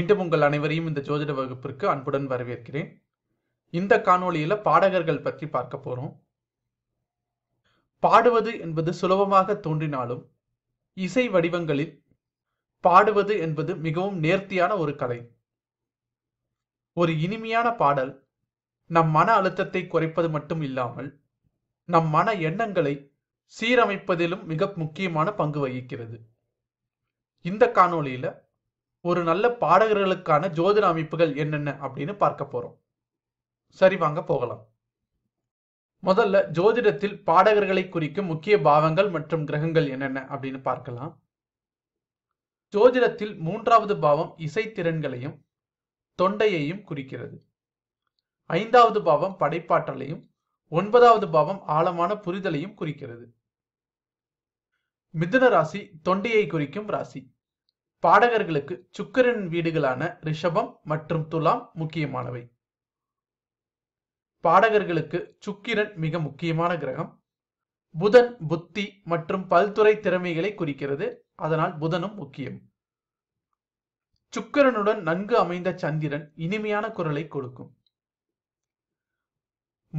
மீண்டும் உங்கள் அனைவரையும் இந்த ஜோதிட வகுப்பிற்கு அன்புடன் வரவேற்கிறேன் இந்த காணொளியில பாடகர்கள் பற்றி பார்க்க போறோம் பாடுவது என்பது சுலபமாக தோன்றினாலும் இசை வடிவங்களில் பாடுவது என்பது மிகவும் நேர்த்தியான ஒரு கலை ஒரு இனிமையான பாடல் நம் மன அழுத்தத்தை குறைப்பது மட்டும் இல்லாமல் நம் மன எண்ணங்களை சீரமைப்பதிலும் மிக முக்கியமான பங்கு வகிக்கிறது இந்த காணொளியில ஒரு நல்ல பாடகர்களுக்கான ஜோதிட அமைப்புகள் என்னென்ன அப்படின்னு பார்க்க போறோம் சரி வாங்க போகலாம் முதல்ல ஜோதிடத்தில் பாடகர்களை குறிக்கும் முக்கிய பாவங்கள் மற்றும் கிரகங்கள் என்னென்ன அப்படின்னு பார்க்கலாம் ஜோதிடத்தில் மூன்றாவது பாவம் இசைத்திறன்களையும் தொண்டையையும் குறிக்கிறது ஐந்தாவது பாவம் படைப்பாற்றலையும் ஒன்பதாவது பாவம் ஆழமான புரிதலையும் குறிக்கிறது மிதுன ராசி தொண்டையை குறிக்கும் ராசி பாடகர்களுக்கு சுக்கரின் வீடுகளான ரிஷபம் மற்றும் துலாம் முக்கியமானவை பாடகர்களுக்கு சுக்கிரன் மிக முக்கியமான கிரகம் புதன் புத்தி மற்றும் பல்துறை திறமைகளை குறிக்கிறது அதனால் புதனும் முக்கியம் சுக்கரனுடன் நன்கு அமைந்த சந்திரன் இனிமையான குரலை கொடுக்கும்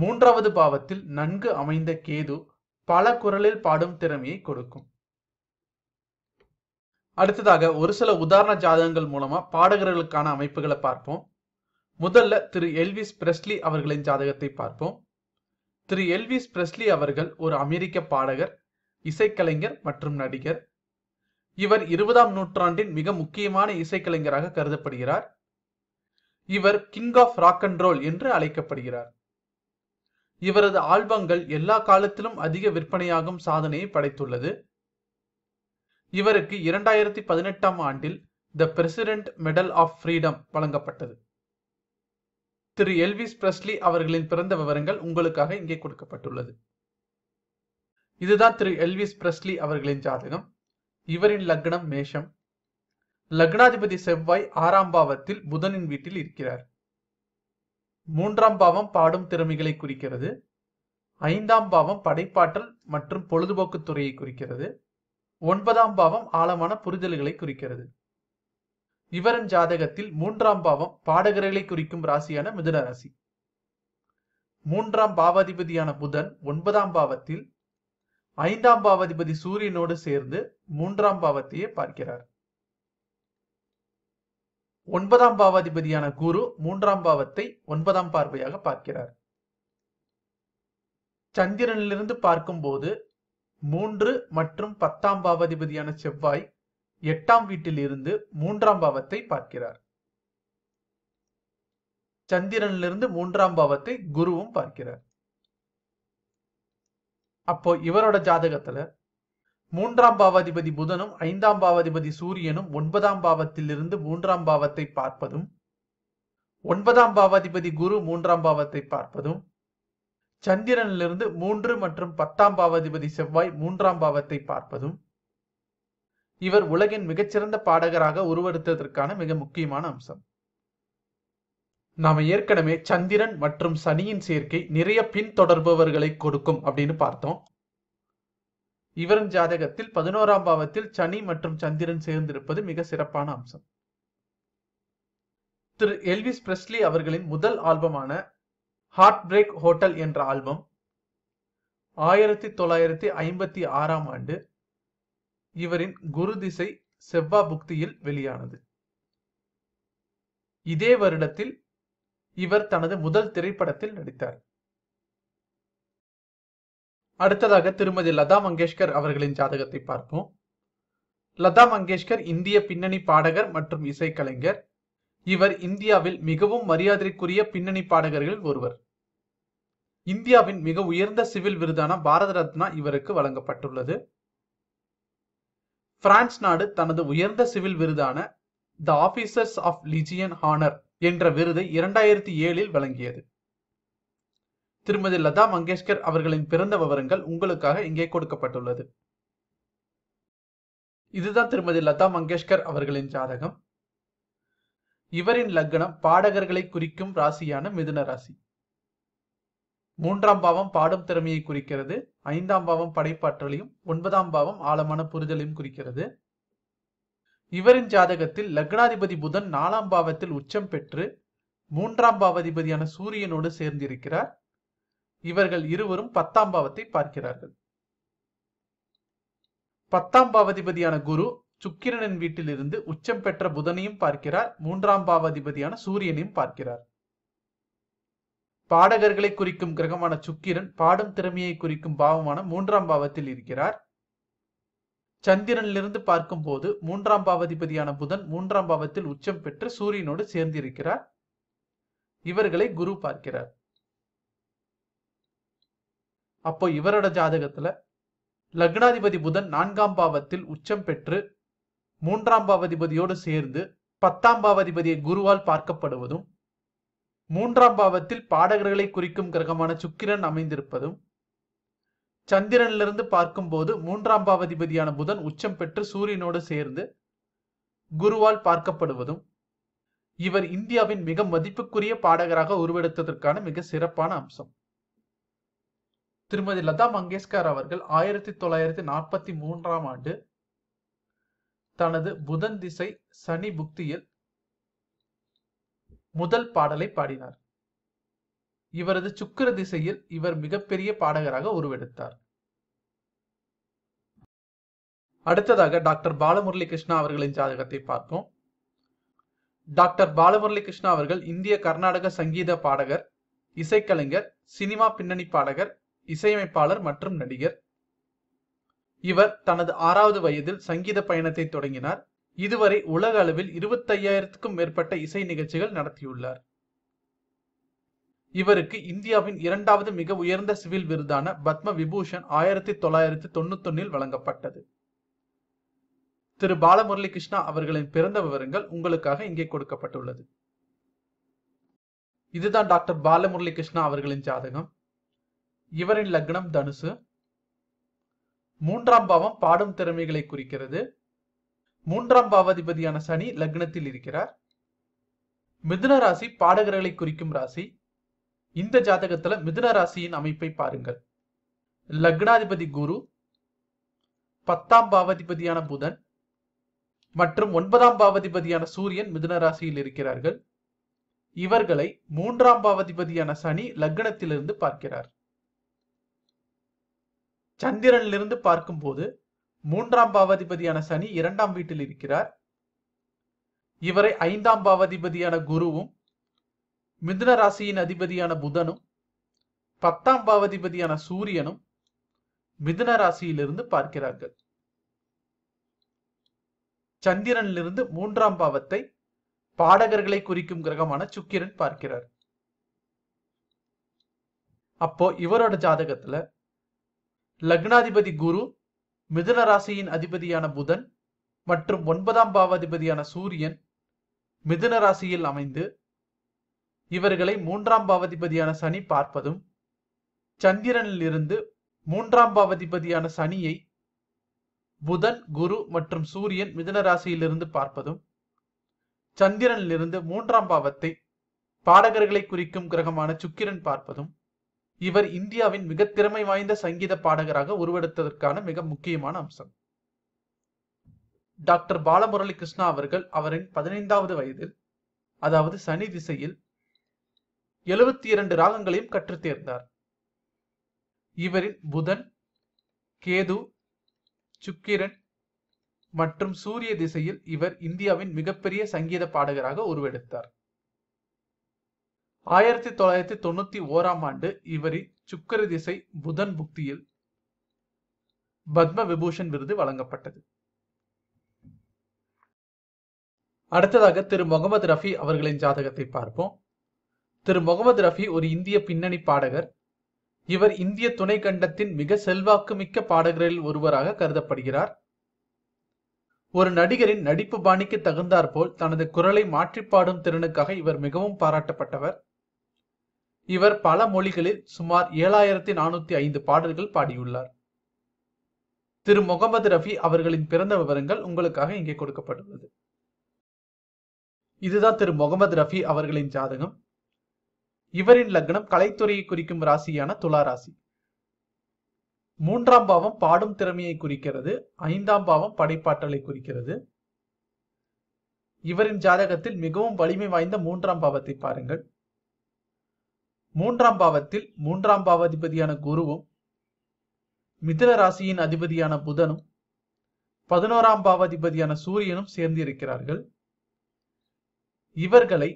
மூன்றாவது பாவத்தில் நன்கு அமைந்த கேது பல குரலில் பாடும் திறமையை கொடுக்கும் அடுத்ததாக ஒரு சில உதாரண ஜாதகங்கள் மூலமா பாடகர்களுக்கான அமைப்புகளை பார்ப்போம் முதல்ல திரு எல்விஸ் பிரஸ்லி அவர்களின் ஜாதகத்தை பார்ப்போம் திரு எல்விஸ் பிரஸ்லி அவர்கள் ஒரு அமெரிக்க பாடகர் இசைக்கலைஞர் மற்றும் நடிகர் இவர் இருபதாம் நூற்றாண்டின் மிக முக்கியமான இசைக்கலைஞராக கருதப்படுகிறார் இவர் king of rock and roll என்று அழைக்கப்படுகிறார் இவரது ஆல்பங்கள் எல்லா காலத்திலும் அதிக விற்பனையாகும் சாதனையை படைத்துள்ளது இவருக்கு இரண்டாயிரத்தி பதினெட்டாம் ஆண்டில் the President Medal of Freedom வழங்கப்பட்டது திரு எல்விஸ் பிரஸ்லி அவர்களின் பிறந்த விவரங்கள் உங்களுக்காக இங்கே கொடுக்கப்பட்டுள்ளது இதுதான் திரு எல்விஸ் பிரஸ்லி அவர்களின் ஜாதகம் இவரின் லக்னம் மேஷம் லக்னாதிபதி செவ்வாய் ஆறாம் பாவத்தில் புதனின் வீட்டில் இருக்கிறார் மூன்றாம் பாவம் பாடும் திறமைகளை குறிக்கிறது ஐந்தாம் பாவம் படைப்பாற்றல் மற்றும் பொழுதுபோக்கு துறையை குறிக்கிறது ஒன்பதாம் பாவம் ஆழமான புரிதல்களை குறிக்கிறது இவரன் ஜாதகத்தில் மூன்றாம் பாவம் பாடகர்களை குறிக்கும் ராசியான மிதுன ராசி மூன்றாம் பாவாதிபதியான புதன் ஒன்பதாம் பாவத்தில் ஐந்தாம் பாவாதிபதி சூரியனோடு சேர்ந்து மூன்றாம் பாவத்தையே பார்க்கிறார் ஒன்பதாம் பாவாதிபதியான குரு மூன்றாம் பாவத்தை ஒன்பதாம் பார்வையாக பார்க்கிறார் சந்திரனிலிருந்து பார்க்கும்போது மூன்று மற்றும் பத்தாம் பாவாதிபதியான செவ்வாய் எட்டாம் வீட்டில் இருந்து மூன்றாம் பாவத்தை பார்க்கிறார் சந்திரனிலிருந்து மூன்றாம் பாவத்தை குருவும் பார்க்கிறார் அப்போ இவரோட ஜாதகத்துல மூன்றாம் பாவாதிபதி புதனும் ஐந்தாம் பாவாதிபதி சூரியனும் ஒன்பதாம் பாவத்திலிருந்து மூன்றாம் பாவத்தை பார்ப்பதும் ஒன்பதாம் பாவாதிபதி குரு மூன்றாம் பாவத்தை பார்ப்பதும் சந்திரனிலிருந்து மூன்று மற்றும் பத்தாம் பாவாதிபதி செவ்வாய் மூன்றாம் பாவத்தை பார்ப்பதும் இவர் உலகின் மிகச்சிறந்த பாடகராக உருவெடுத்ததற்கான மிக முக்கியமான அம்சம் நாம ஏற்கனவே சந்திரன் மற்றும் சனியின் சேர்க்கை நிறைய பின்தொடர்பவர்களை கொடுக்கும் அப்படின்னு பார்த்தோம் இவரின் ஜாதகத்தில் பதினோராம் பாவத்தில் சனி மற்றும் சந்திரன் சேர்ந்திருப்பது மிக சிறப்பான அம்சம் திரு எல்விஸ் பிரஸ்லி அவர்களின் முதல் ஆல்பமான ஹார்ட் பிரேக் ஹோட்டல் என்ற ஆல்பம் ஆயிரத்தி தொள்ளாயிரத்தி ஐம்பத்தி ஆறாம் ஆண்டு இவரின் குரு திசை செவ்வா புக்தியில் வெளியானது இதே வருடத்தில் இவர் தனது முதல் திரைப்படத்தில் நடித்தார் அடுத்ததாக திருமதி லதா மங்கேஷ்கர் அவர்களின் ஜாதகத்தை பார்ப்போம் லதா மங்கேஷ்கர் இந்திய பின்னணி பாடகர் மற்றும் இசைக்கலைஞர் இவர் இந்தியாவில் மிகவும் மரியாதைக்குரிய பின்னணி பாடகர்களில் ஒருவர் இந்தியாவின் மிக உயர்ந்த சிவில் விருதான பாரத ரத்னா இவருக்கு வழங்கப்பட்டுள்ளது பிரான்ஸ் நாடு தனது உயர்ந்த சிவில் விருதான the officers of legion honour என்ற விருதை இரண்டாயிரத்தி ஏழில் வழங்கியது திருமதி லதா மங்கேஷ்கர் அவர்களின் பிறந்த விவரங்கள் உங்களுக்காக இங்கே கொடுக்கப்பட்டுள்ளது இதுதான் திருமதி லதா மங்கேஷ்கர் அவர்களின் ஜாதகம் இவரின் லக்னம் பாடகர்களை குறிக்கும் ராசியான மிதுன ராசி மூன்றாம் பாவம் பாடும் திறமையை குறிக்கிறது ஐந்தாம் பாவம் படைப்பாற்றலையும் ஒன்பதாம் பாவம் ஆழமான புரிதலையும் குறிக்கிறது இவரின் ஜாதகத்தில் லக்னாதிபதி புதன் நாலாம் பாவத்தில் உச்சம் பெற்று மூன்றாம் பாவாதிபதியான சூரியனோடு சேர்ந்திருக்கிறார் இவர்கள் இருவரும் பத்தாம் பாவத்தை பார்க்கிறார்கள் பத்தாம் பாவாதிபதியான குரு சுக்கிரனின் வீட்டிலிருந்து உச்சம் பெற்ற புதனையும் பார்க்கிறார் மூன்றாம் பாவாதிபதியான சூரியனையும் பார்க்கிறார் பாடகர்களை குறிக்கும் கிரகமான சுக்கிரன் பாடும் திறமையை குறிக்கும் பாவமான மூன்றாம் பாவத்தில் இருக்கிறார் சந்திரனிலிருந்து பார்க்கும் போது மூன்றாம் பாவாதிபதியான புதன் மூன்றாம் பாவத்தில் உச்சம் பெற்று சூரியனோடு சேர்ந்திருக்கிறார் இவர்களை குரு பார்க்கிறார் அப்போ இவரோட ஜாதகத்துல லக்னாதிபதி புதன் நான்காம் பாவத்தில் உச்சம் பெற்று மூன்றாம் பாவதிபதியோடு சேர்ந்து பத்தாம் பாவதிபதியை குருவால் பார்க்கப்படுவதும் மூன்றாம் பாவத்தில் பாடகர்களை குறிக்கும் கிரகமான சுக்கிரன் அமைந்திருப்பதும் சந்திரனிலிருந்து பார்க்கும்போது மூன்றாம் பாவதிபதியான புதன் உச்சம் பெற்று சூரியனோடு சேர்ந்து குருவால் பார்க்கப்படுவதும் இவர் இந்தியாவின் மிக மதிப்புக்குரிய பாடகராக உருவெடுத்ததற்கான மிக சிறப்பான அம்சம் திருமதி லதா மங்கேஷ்கர் அவர்கள் ஆயிரத்தி தொள்ளாயிரத்தி நாற்பத்தி மூன்றாம் ஆண்டு தனது புதன் திசை சனி புக்தியில் முதல் பாடலை பாடினார் இவரது சுக்கர திசையில் இவர் மிகப்பெரிய பாடகராக உருவெடுத்தார் அடுத்ததாக டாக்டர் பாலமுரளி கிருஷ்ணா அவர்களின் ஜாதகத்தை பார்ப்போம் டாக்டர் பாலமுரளி கிருஷ்ணா அவர்கள் இந்திய கர்நாடக சங்கீத பாடகர் இசைக்கலைஞர் சினிமா பின்னணி பாடகர் இசையமைப்பாளர் மற்றும் நடிகர் இவர் தனது ஆறாவது வயதில் சங்கீத பயணத்தை தொடங்கினார் இதுவரை உலக அளவில் இருபத்தி ஐயாயிரத்துக்கும் மேற்பட்ட இசை நிகழ்ச்சிகள் நடத்தியுள்ளார் இவருக்கு இந்தியாவின் இரண்டாவது மிக உயர்ந்த சிவில் விருதான பத்ம விபூஷன் ஆயிரத்தி தொள்ளாயிரத்தி தொண்ணூத்தொன்னில் வழங்கப்பட்டது திரு பாலமுரளி கிருஷ்ணா அவர்களின் பிறந்த விவரங்கள் உங்களுக்காக இங்கே கொடுக்கப்பட்டுள்ளது இதுதான் டாக்டர் பாலமுரளி கிருஷ்ணா அவர்களின் ஜாதகம் இவரின் லக்னம் தனுசு மூன்றாம் பாவம் பாடும் திறமைகளை குறிக்கிறது மூன்றாம் பாவாதிபதியான சனி லக்னத்தில் இருக்கிறார் மிதுன ராசி பாடகர்களை குறிக்கும் ராசி இந்த ஜாதகத்துல மிதுன ராசியின் அமைப்பை பாருங்கள் லக்னாதிபதி குரு பத்தாம் பாவாதிபதியான புதன் மற்றும் ஒன்பதாம் பாவாதிபதியான சூரியன் மிதுன ராசியில் இருக்கிறார்கள் இவர்களை மூன்றாம் பாவாதிபதியான சனி லக்னத்திலிருந்து பார்க்கிறார் சந்திரனிலிருந்து பார்க்கும்போது மூன்றாம் பாவாதிபதியான சனி இரண்டாம் வீட்டில் இருக்கிறார் இவரை ஐந்தாம் பாவாதிபதியான குருவும் மிதுன ராசியின் அதிபதியான புதனும் பத்தாம் பாவாதிபதியான சூரியனும் மிதுன ராசியிலிருந்து பார்க்கிறார்கள் சந்திரனிலிருந்து மூன்றாம் பாவத்தை பாடகர்களை குறிக்கும் கிரகமான சுக்கிரன் பார்க்கிறார் அப்போ இவரோட ஜாதகத்துல லக்னாதிபதி குரு மிதுன ராசியின் அதிபதியான புதன் மற்றும் ஒன்பதாம் பாவாதிபதியான சூரியன் மிதுன ராசியில் அமைந்து இவர்களை மூன்றாம் பாவாதிபதியான சனி பார்ப்பதும் சந்திரனில் இருந்து மூன்றாம் பாவாதிபதியான சனியை புதன் குரு மற்றும் சூரியன் மிதுன ராசியிலிருந்து பார்ப்பதும் சந்திரனிலிருந்து மூன்றாம் பாவத்தை பாடகர்களை குறிக்கும் கிரகமான சுக்கிரன் பார்ப்பதும் இவர் இந்தியாவின் மிக திறமை வாய்ந்த சங்கீத பாடகராக உருவெடுத்ததற்கான மிக முக்கியமான அம்சம் டாக்டர் பாலமுரளி கிருஷ்ணா அவர்கள் அவரின் பதினைந்தாவது வயதில் அதாவது சனி திசையில் எழுபத்தி இரண்டு ராகங்களையும் கற்று தேர்ந்தார் இவரின் புதன் கேது சுக்கிரன் மற்றும் சூரிய திசையில் இவர் இந்தியாவின் மிகப்பெரிய சங்கீத பாடகராக உருவெடுத்தார் ஆயிரத்தி தொள்ளாயிரத்தி தொண்ணூத்தி ஓராம் ஆண்டு இவரின் சுக்கர திசை புதன் புக்தியில் பத்ம விபூஷன் விருது வழங்கப்பட்டது அடுத்ததாக திரு முகமது ரஃபி அவர்களின் ஜாதகத்தை பார்ப்போம் திரு முகமது ரஃபி ஒரு இந்திய பின்னணி பாடகர் இவர் இந்திய துணை கண்டத்தின் மிக செல்வாக்குமிக்க பாடகர்களில் ஒருவராக கருதப்படுகிறார் ஒரு நடிகரின் நடிப்பு பாணிக்கு தகுந்தாற்போல் தனது குரலை மாற்றி பாடும் திறனுக்காக இவர் மிகவும் பாராட்டப்பட்டவர் இவர் பல மொழிகளில் சுமார் ஏழாயிரத்தி நானூத்தி ஐந்து பாடல்கள் பாடியுள்ளார் திரு முகமது ரஃபி அவர்களின் பிறந்த விவரங்கள் உங்களுக்காக இங்கே கொடுக்கப்பட்டுள்ளது இதுதான் திரு முகமது ரஃபி அவர்களின் ஜாதகம் இவரின் லக்னம் கலைத்துறையை குறிக்கும் ராசியான துலா ராசி மூன்றாம் பாவம் பாடும் திறமையை குறிக்கிறது ஐந்தாம் பாவம் படைப்பாற்றலை குறிக்கிறது இவரின் ஜாதகத்தில் மிகவும் வலிமை வாய்ந்த மூன்றாம் பாவத்தை பாருங்கள் மூன்றாம் பாவத்தில் மூன்றாம் பாவாதிபதியான குருவும் மிதன ராசியின் அதிபதியான புதனும் பதினோராம் பாவாதிபதியான சூரியனும் சேர்ந்து இருக்கிறார்கள் இவர்களை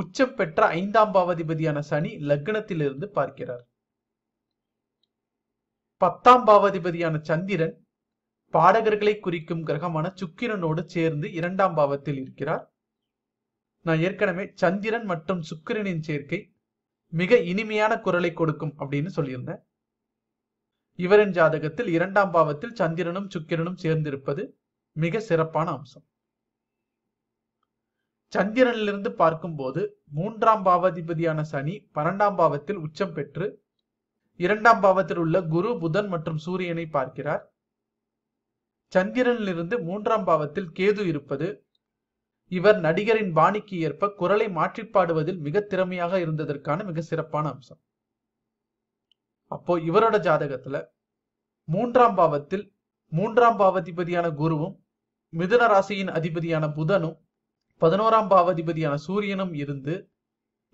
உச்சம் பெற்ற ஐந்தாம் பாவாதிபதியான சனி லக்னத்திலிருந்து பார்க்கிறார் பத்தாம் பாவாதிபதியான சந்திரன் பாடகர்களை குறிக்கும் கிரகமான சுக்கிரனோடு சேர்ந்து இரண்டாம் பாவத்தில் இருக்கிறார் நான் ஏற்கனவே சந்திரன் மற்றும் சுக்கிரனின் சேர்க்கை மிக இனிமையான குரலை கொடுக்கும் அப்படின்னு சொல்லியிருந்தேன் இவரின் ஜாதகத்தில் இரண்டாம் பாவத்தில் சந்திரனும் சுக்கிரனும் சேர்ந்திருப்பது மிக சிறப்பான அம்சம் சந்திரனிலிருந்து பார்க்கும்போது மூன்றாம் பாவாதிபதியான சனி பன்னெண்டாம் பாவத்தில் உச்சம் பெற்று இரண்டாம் பாவத்தில் உள்ள குரு புதன் மற்றும் சூரியனை பார்க்கிறார் சந்திரனிலிருந்து மூன்றாம் பாவத்தில் கேது இருப்பது இவர் நடிகரின் பாணிக்கு ஏற்ப குரலை மாற்றி பாடுவதில் மிக திறமையாக இருந்ததற்கான மிக சிறப்பான அம்சம் அப்போ இவரோட ஜாதகத்துல மூன்றாம் பாவத்தில் மூன்றாம் பாவதிபதியான குருவும் மிதுன ராசியின் அதிபதியான புதனும் பதினோராம் பாவதிபதியான சூரியனும் இருந்து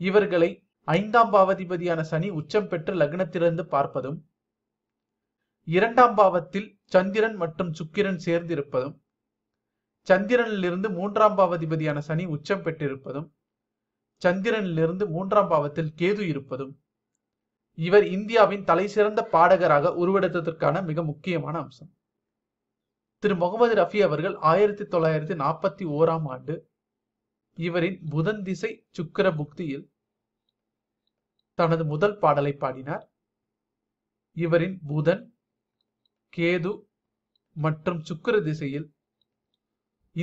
இவர்களை ஐந்தாம் பாவாதிபதியான சனி உச்சம் பெற்று லக்னத்திலிருந்து பார்ப்பதும் இரண்டாம் பாவத்தில் சந்திரன் மற்றும் சுக்கிரன் சேர்ந்திருப்பதும் சந்திரனிலிருந்து மூன்றாம் பாவதிபதியான சனி உச்சம் பெற்றிருப்பதும் சந்திரனிலிருந்து மூன்றாம் பாவத்தில் கேது இருப்பதும் இவர் இந்தியாவின் தலை சிறந்த பாடகராக உருவெடுத்ததற்கான மிக முக்கியமான அம்சம் திரு முகமது ரஃபி அவர்கள் ஆயிரத்தி தொள்ளாயிரத்தி நாற்பத்தி ஓராம் ஆண்டு இவரின் புதன் திசை சுக்கர புக்தியில் தனது முதல் பாடலை பாடினார் இவரின் புதன் கேது மற்றும் சுக்கர திசையில்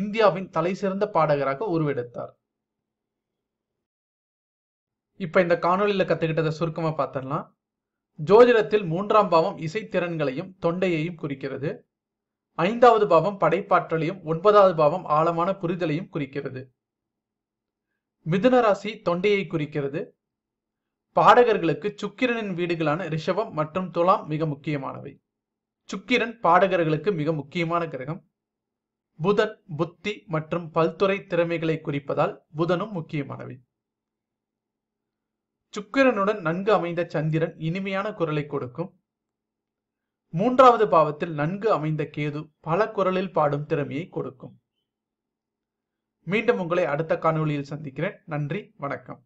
இந்தியாவின் தலைசிறந்த பாடகராக உருவெடுத்தார் இப்ப இந்த காணொலியில கத்துக்கிட்டதை சுருக்கமா பார்த்திடலாம் ஜோதிடத்தில் மூன்றாம் பாவம் இசைத்திறன்களையும் தொண்டையையும் குறிக்கிறது ஐந்தாவது பாவம் படைப்பாற்றலையும் ஒன்பதாவது பாவம் ஆழமான புரிதலையும் குறிக்கிறது மிதுன ராசி தொண்டையை குறிக்கிறது பாடகர்களுக்கு சுக்கிரனின் வீடுகளான ரிஷபம் மற்றும் துலாம் மிக முக்கியமானவை சுக்கிரன் பாடகர்களுக்கு மிக முக்கியமான கிரகம் புதன் புத்தி மற்றும் பல்துறை திறமைகளை குறிப்பதால் புதனும் முக்கியமானவை சுக்கிரனுடன் நன்கு அமைந்த சந்திரன் இனிமையான குரலை கொடுக்கும் மூன்றாவது பாவத்தில் நன்கு அமைந்த கேது பல குரலில் பாடும் திறமையை கொடுக்கும் மீண்டும் உங்களை அடுத்த காணொளியில் சந்திக்கிறேன் நன்றி வணக்கம்